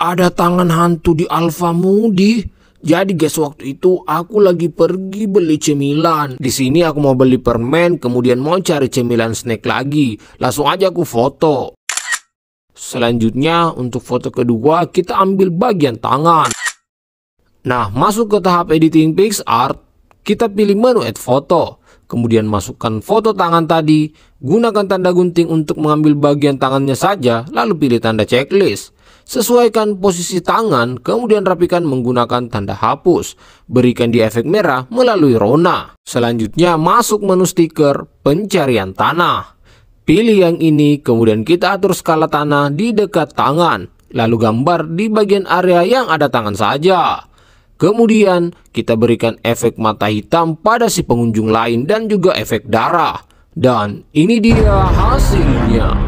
ada tangan hantu di Alfa Jadi guys waktu itu aku lagi pergi beli cemilan. Di sini aku mau beli permen, kemudian mau cari cemilan snack lagi. Langsung aja aku foto. Selanjutnya untuk foto kedua kita ambil bagian tangan. Nah masuk ke tahap editing PixArt, kita pilih menu add foto. Kemudian masukkan foto tangan tadi, gunakan tanda gunting untuk mengambil bagian tangannya saja, lalu pilih tanda checklist. Sesuaikan posisi tangan, kemudian rapikan menggunakan tanda hapus. Berikan di efek merah melalui rona. Selanjutnya masuk menu stiker pencarian tanah. Pilih yang ini, kemudian kita atur skala tanah di dekat tangan. Lalu gambar di bagian area yang ada tangan saja. Kemudian kita berikan efek mata hitam pada si pengunjung lain dan juga efek darah. Dan ini dia hasilnya.